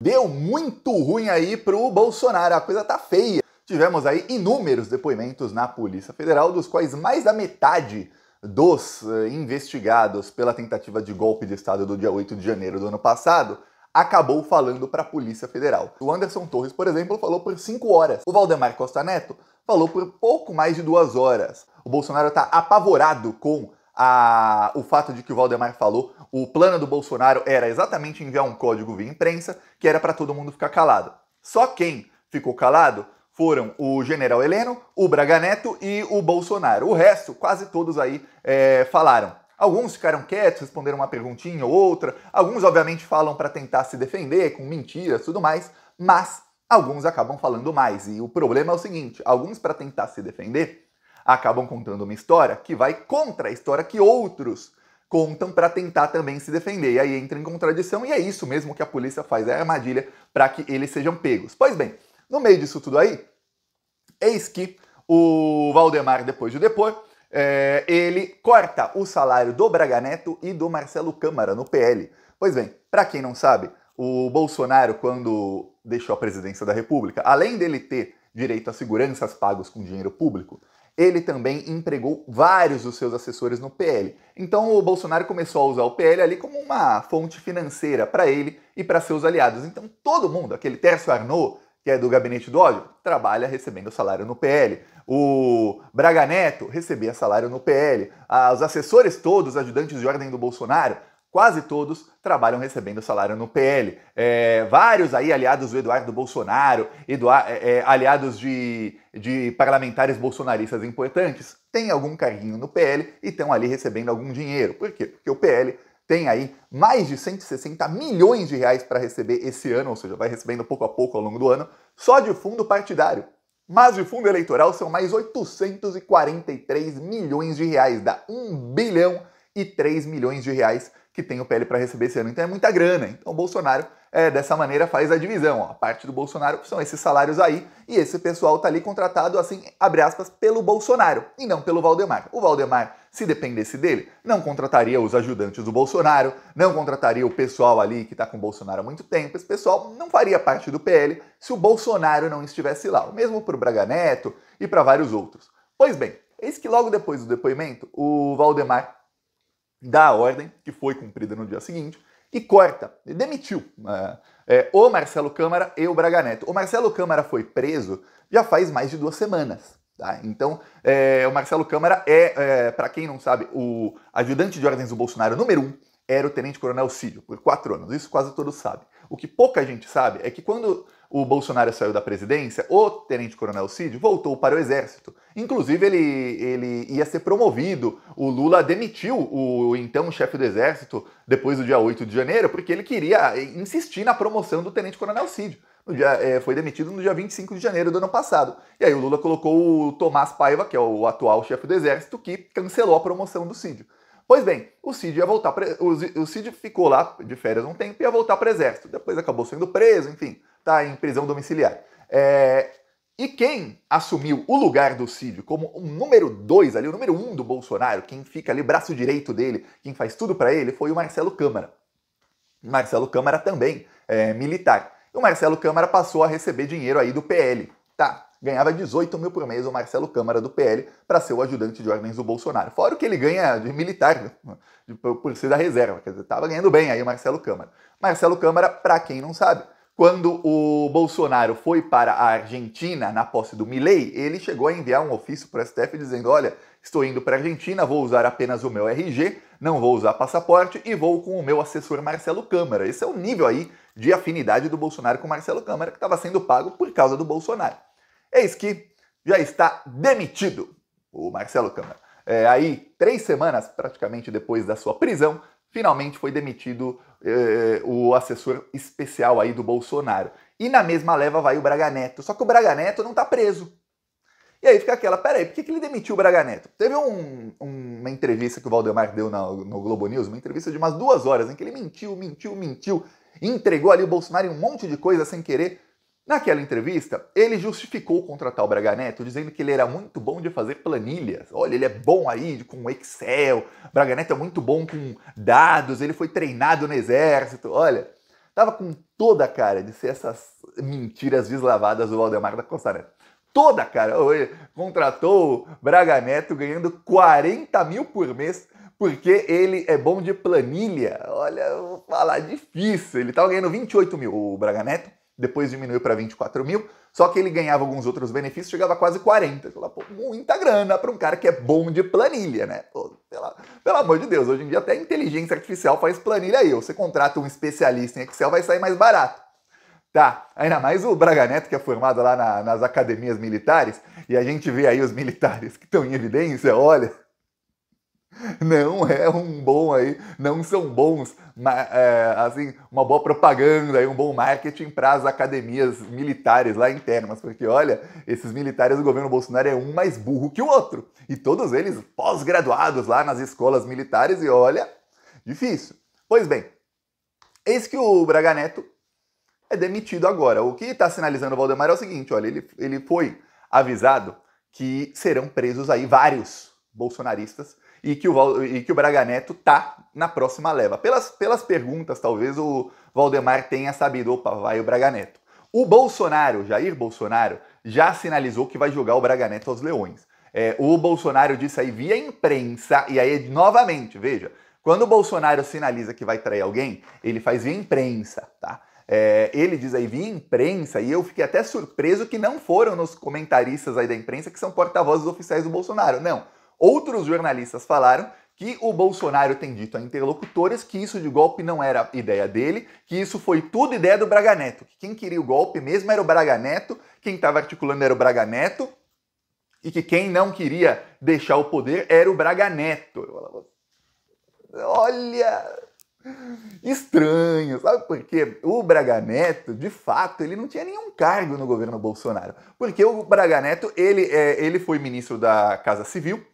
Deu muito ruim aí pro Bolsonaro, a coisa tá feia. Tivemos aí inúmeros depoimentos na Polícia Federal, dos quais mais da metade dos eh, investigados pela tentativa de golpe de Estado do dia 8 de janeiro do ano passado acabou falando para a Polícia Federal. O Anderson Torres, por exemplo, falou por 5 horas. O Valdemar Costa Neto falou por pouco mais de duas horas. O Bolsonaro está apavorado com a, o fato de que o Valdemar falou, o plano do Bolsonaro era exatamente enviar um código via imprensa que era para todo mundo ficar calado. Só quem ficou calado foram o general Heleno, o Braga Neto e o Bolsonaro. O resto, quase todos aí é, falaram. Alguns ficaram quietos, responderam uma perguntinha ou outra. Alguns, obviamente, falam para tentar se defender com mentiras tudo mais. Mas alguns acabam falando mais. E o problema é o seguinte: alguns, para tentar se defender, acabam contando uma história que vai contra a história que outros contam para tentar também se defender. E aí entra em contradição e é isso mesmo que a polícia faz, é a armadilha para que eles sejam pegos. Pois bem, no meio disso tudo aí, eis que o Valdemar, depois de depor, é, ele corta o salário do Braga Neto e do Marcelo Câmara no PL. Pois bem, para quem não sabe, o Bolsonaro, quando deixou a presidência da República, além dele ter direito a seguranças pagos com dinheiro público, ele também empregou vários dos seus assessores no PL. Então o Bolsonaro começou a usar o PL ali como uma fonte financeira para ele e para seus aliados. Então todo mundo, aquele Tércio Arnaud, que é do gabinete do ódio, trabalha recebendo salário no PL. O Braga Neto recebia salário no PL. os assessores todos, ajudantes de ordem do Bolsonaro, quase todos trabalham recebendo salário no PL. É, vários aí aliados do Eduardo Bolsonaro, Eduard, é, é, aliados de, de parlamentares bolsonaristas importantes, têm algum carrinho no PL e estão ali recebendo algum dinheiro. Por quê? Porque o PL tem aí mais de 160 milhões de reais para receber esse ano, ou seja, vai recebendo pouco a pouco ao longo do ano, só de fundo partidário. Mas de fundo eleitoral são mais 843 milhões de reais, dá 1 bilhão e 3 milhões de reais que tem o PL para receber esse ano. Então é muita grana. Então o Bolsonaro, é, dessa maneira, faz a divisão. Ó. A parte do Bolsonaro são esses salários aí, e esse pessoal tá ali contratado, assim, abre aspas, pelo Bolsonaro e não pelo Valdemar. O Valdemar, se dependesse dele, não contrataria os ajudantes do Bolsonaro, não contrataria o pessoal ali que está com o Bolsonaro há muito tempo. Esse pessoal não faria parte do PL se o Bolsonaro não estivesse lá. O mesmo para o Braga Neto e para vários outros. Pois bem, eis que logo depois do depoimento, o Valdemar da ordem, que foi cumprida no dia seguinte, e corta, e demitiu é, é, o Marcelo Câmara e o Braga Neto. O Marcelo Câmara foi preso já faz mais de duas semanas. Tá? Então, é, o Marcelo Câmara é, é para quem não sabe, o ajudante de ordens do Bolsonaro número um era o tenente-coronel Cílio, por quatro anos. Isso quase todos sabem. O que pouca gente sabe é que quando o Bolsonaro saiu da presidência, o tenente-coronel Cid voltou para o exército. Inclusive, ele, ele ia ser promovido. O Lula demitiu o então chefe do exército depois do dia 8 de janeiro, porque ele queria eh, insistir na promoção do tenente-coronel Cid. Dia, é, foi demitido no dia 25 de janeiro do ano passado. E aí o Lula colocou o Tomás Paiva, que é o atual chefe do exército, que cancelou a promoção do Cid. Pois bem, o Cid ia voltar. Pra, o Cid ficou lá de férias um tempo e ia voltar para o exército. Depois acabou sendo preso, enfim está em prisão domiciliar. É, e quem assumiu o lugar do Cid como o número dois ali, o número um do Bolsonaro, quem fica ali, braço direito dele, quem faz tudo para ele, foi o Marcelo Câmara. Marcelo Câmara também é militar. E o Marcelo Câmara passou a receber dinheiro aí do PL. Tá, ganhava 18 mil por mês o Marcelo Câmara do PL para ser o ajudante de ordens do Bolsonaro. Fora o que ele ganha de militar, né? por ser da reserva. Quer dizer, tava ganhando bem aí o Marcelo Câmara. Marcelo Câmara, para quem não sabe, quando o Bolsonaro foi para a Argentina na posse do Milei, ele chegou a enviar um ofício para o STF dizendo: "Olha, estou indo para a Argentina, vou usar apenas o meu RG, não vou usar passaporte e vou com o meu assessor Marcelo Câmara". Esse é o nível aí de afinidade do Bolsonaro com Marcelo Câmara, que estava sendo pago por causa do Bolsonaro. Eis que já está demitido o Marcelo Câmara é, aí três semanas praticamente depois da sua prisão, finalmente foi demitido é, o assessor especial aí do Bolsonaro. E na mesma leva vai o Braga Neto, só que o Braga Neto não tá preso. E aí fica aquela, peraí, por que, que ele demitiu o Braga Neto? Teve um, um, uma entrevista que o Valdemar deu na, no Globo News, uma entrevista de umas duas horas, em que ele mentiu, mentiu, mentiu, entregou ali o Bolsonaro em um monte de coisa sem querer, Naquela entrevista, ele justificou contratar o Braga Neto, dizendo que ele era muito bom de fazer planilhas. Olha, ele é bom aí com Excel, Braga Neto é muito bom com dados, ele foi treinado no exército. Olha, tava com toda a cara de ser essas mentiras deslavadas do Valdemar da Costa Neto. Né? Toda a cara. Contratou o Braga Neto ganhando 40 mil por mês porque ele é bom de planilha. Olha, vou falar difícil. Ele tava ganhando 28 mil, o Braga Neto depois diminuiu para 24 mil, só que ele ganhava alguns outros benefícios, chegava a quase 40. Falava, pô, muita grana para um cara que é bom de planilha, né? Pô, pela, pelo amor de Deus, hoje em dia até inteligência artificial faz planilha aí. Você contrata um especialista em Excel, vai sair mais barato. Tá, ainda mais o Braga Neto, que é formado lá na, nas academias militares, e a gente vê aí os militares que estão em evidência, olha, não é um bom aí, não são bons, é, assim, uma boa propaganda, aí, um bom marketing para as academias militares lá internas, porque olha, esses militares do governo Bolsonaro é um mais burro que o outro, e todos eles pós-graduados lá nas escolas militares, e olha, difícil. Pois bem, eis que o Braga Neto é demitido agora. O que está sinalizando o Valdemar é o seguinte, olha, ele, ele foi avisado que serão presos aí vários bolsonaristas e que o, e que o Braga Neto tá na próxima leva. Pelas, pelas perguntas, talvez o Valdemar tenha sabido, opa, vai o Braga Neto. O Bolsonaro, Jair Bolsonaro, já sinalizou que vai jogar o Braga Neto aos leões. É, o Bolsonaro disse aí via imprensa, e aí novamente, veja, quando o Bolsonaro sinaliza que vai trair alguém, ele faz via imprensa, tá? É, ele diz aí via imprensa, e eu fiquei até surpreso que não foram nos comentaristas aí da imprensa que são porta-vozes oficiais do Bolsonaro. Não. Outros jornalistas falaram que o Bolsonaro tem dito a interlocutores que isso de golpe não era ideia dele, que isso foi tudo ideia do Braga Neto, que quem queria o golpe mesmo era o Braga Neto, quem estava articulando era o Braga Neto, e que quem não queria deixar o poder era o Braga Neto. olha, estranho, sabe por quê? O Braga Neto, de fato, ele não tinha nenhum cargo no governo Bolsonaro, porque o Braga Neto, ele, é, ele foi ministro da Casa Civil,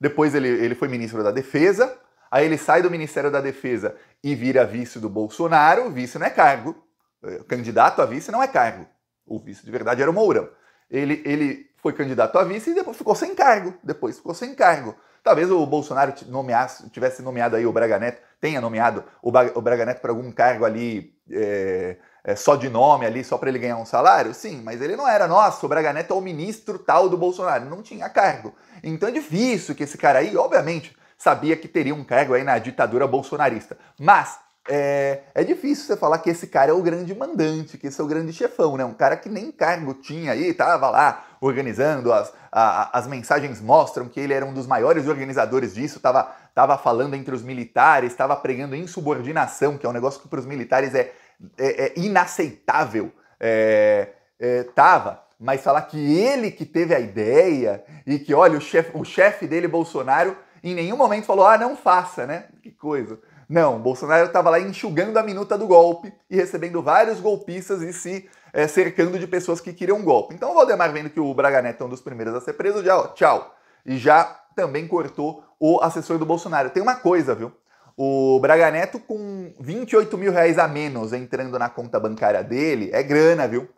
depois ele, ele foi ministro da Defesa, aí ele sai do Ministério da Defesa e vira vice do Bolsonaro. Vice não é cargo. É, candidato a vice não é cargo. O vice de verdade era o Mourão. Ele, ele foi candidato a vice e depois ficou sem cargo. Depois ficou sem cargo. Talvez o Bolsonaro nomeasse, tivesse nomeado aí o Braga Neto, tenha nomeado o, o Braga Neto para algum cargo ali é, é, só de nome ali, só para ele ganhar um salário? Sim, mas ele não era nosso, o Braga Neto é o ministro tal do Bolsonaro, não tinha cargo. Então é difícil que esse cara aí, obviamente, sabia que teria um cargo aí na ditadura bolsonarista. Mas é, é, difícil você falar que esse cara é o grande mandante, que esse é o grande chefão, né? Um cara que nem cargo tinha aí, tava lá organizando, as, a, as mensagens mostram que ele era um dos maiores organizadores disso, tava, tava falando entre os militares, estava pregando insubordinação, que é um negócio que para os militares é, é, é inaceitável. É, é, tava, mas falar que ele que teve a ideia e que, olha, o chefe o chef dele, Bolsonaro, em nenhum momento falou, ah, não faça, né? Que coisa. Não, Bolsonaro estava lá enxugando a minuta do golpe e recebendo vários golpistas e se é, cercando de pessoas que queriam um golpe. Então o Valdemar, vendo que o Braga Neto é um dos primeiros a ser preso, já, ó, tchau. E já também cortou o assessor do Bolsonaro. Tem uma coisa, viu? O Braga Neto, com 28 mil reais a menos entrando na conta bancária dele, é grana, viu?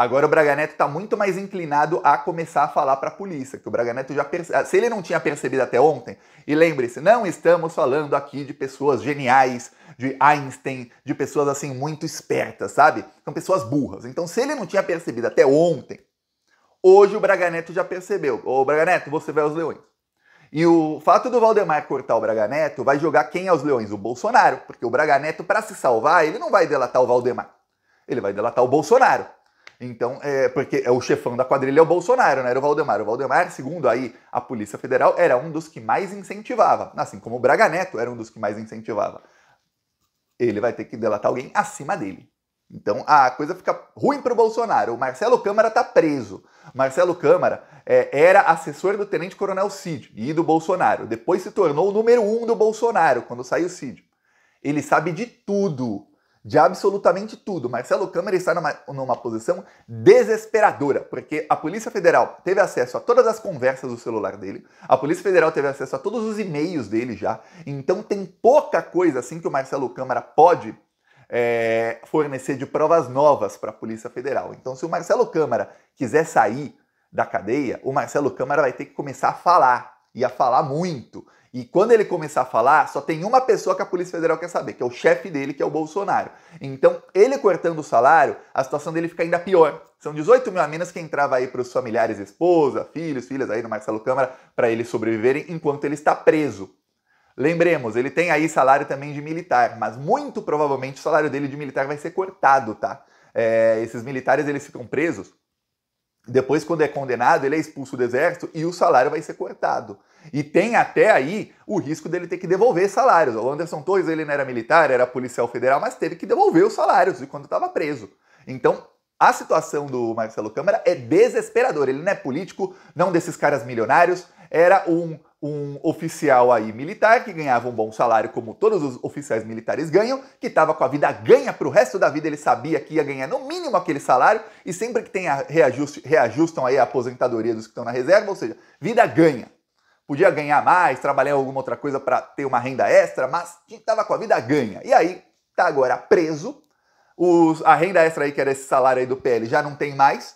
Agora o Braga Neto está muito mais inclinado a começar a falar para a polícia, que o Braga Neto já ah, se ele não tinha percebido até ontem, e lembre-se, não estamos falando aqui de pessoas geniais, de Einstein, de pessoas assim muito espertas, sabe? São pessoas burras. Então, se ele não tinha percebido até ontem, hoje o Braga Neto já percebeu. Ô Braga Neto, você vai aos leões. E o fato do Valdemar cortar o Braga Neto vai jogar quem aos leões? O Bolsonaro, porque o Braga Neto para se salvar, ele não vai delatar o Valdemar. Ele vai delatar o Bolsonaro. Então, é, porque é o chefão da quadrilha é o Bolsonaro, não né? era o Valdemar. O Valdemar, segundo aí a Polícia Federal, era um dos que mais incentivava, assim como o Braga Neto era um dos que mais incentivava. Ele vai ter que delatar alguém acima dele. Então a coisa fica ruim para o Bolsonaro. O Marcelo Câmara está preso. Marcelo Câmara é, era assessor do Tenente Coronel Cid e do Bolsonaro. Depois se tornou o número um do Bolsonaro quando saiu o Cid. Ele sabe de tudo de absolutamente tudo. Marcelo Câmara está numa, numa, posição desesperadora, porque a Polícia Federal teve acesso a todas as conversas do celular dele, a Polícia Federal teve acesso a todos os e-mails dele já, então tem pouca coisa assim que o Marcelo Câmara pode é, fornecer de provas novas para a Polícia Federal. Então, se o Marcelo Câmara quiser sair da cadeia, o Marcelo Câmara vai ter que começar a falar, e a falar muito, e quando ele começar a falar, só tem uma pessoa que a Polícia Federal quer saber, que é o chefe dele, que é o Bolsonaro. Então, ele cortando o salário, a situação dele fica ainda pior. São 18 mil a menos que entrava aí para os familiares, esposa, filhos, filhas aí no Marcelo Câmara, para eles sobreviverem enquanto ele está preso. Lembremos, ele tem aí salário também de militar, mas muito provavelmente o salário dele de militar vai ser cortado, tá? É, esses militares eles ficam presos depois, quando é condenado, ele é expulso do exército e o salário vai ser cortado. E tem até aí o risco dele ter que devolver salários. O Anderson Torres ele não era militar, era policial federal, mas teve que devolver os salários de quando estava preso. Então, a situação do Marcelo Câmara é desesperadora. Ele não é político, não desses caras milionários. Era um um oficial aí militar que ganhava um bom salário, como todos os oficiais militares ganham, que estava com a vida ganha para o resto da vida, ele sabia que ia ganhar no mínimo aquele salário, e sempre que tem a reajuste, reajustam aí a aposentadoria dos que estão na reserva, ou seja, vida ganha. Podia ganhar mais, trabalhar alguma outra coisa para ter uma renda extra, mas estava com a vida ganha. E aí, tá agora preso. Os, a renda extra aí, que era esse salário aí do PL, já não tem mais.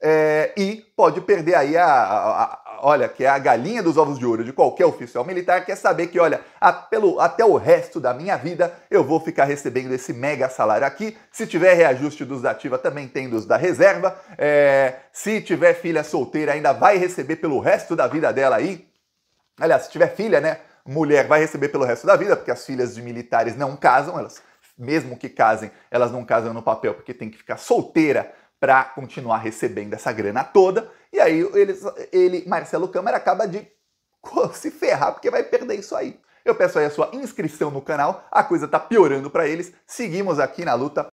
É, e pode perder aí a, a, a olha, que é a galinha dos ovos de ouro de qualquer oficial militar, quer saber que, olha, a, pelo, até o resto da minha vida eu vou ficar recebendo esse mega salário aqui. Se tiver reajuste dos da ativa, também tem dos da reserva. É, se tiver filha solteira, ainda vai receber pelo resto da vida dela aí. Aliás, se tiver filha, né? Mulher vai receber pelo resto da vida, porque as filhas de militares não casam, elas, mesmo que casem, elas não casam no papel porque tem que ficar solteira para continuar recebendo essa grana toda. E aí ele, ele Marcelo Câmara acaba de se ferrar porque vai perder isso aí. Eu peço aí a sua inscrição no canal, a coisa tá piorando para eles. Seguimos aqui na luta.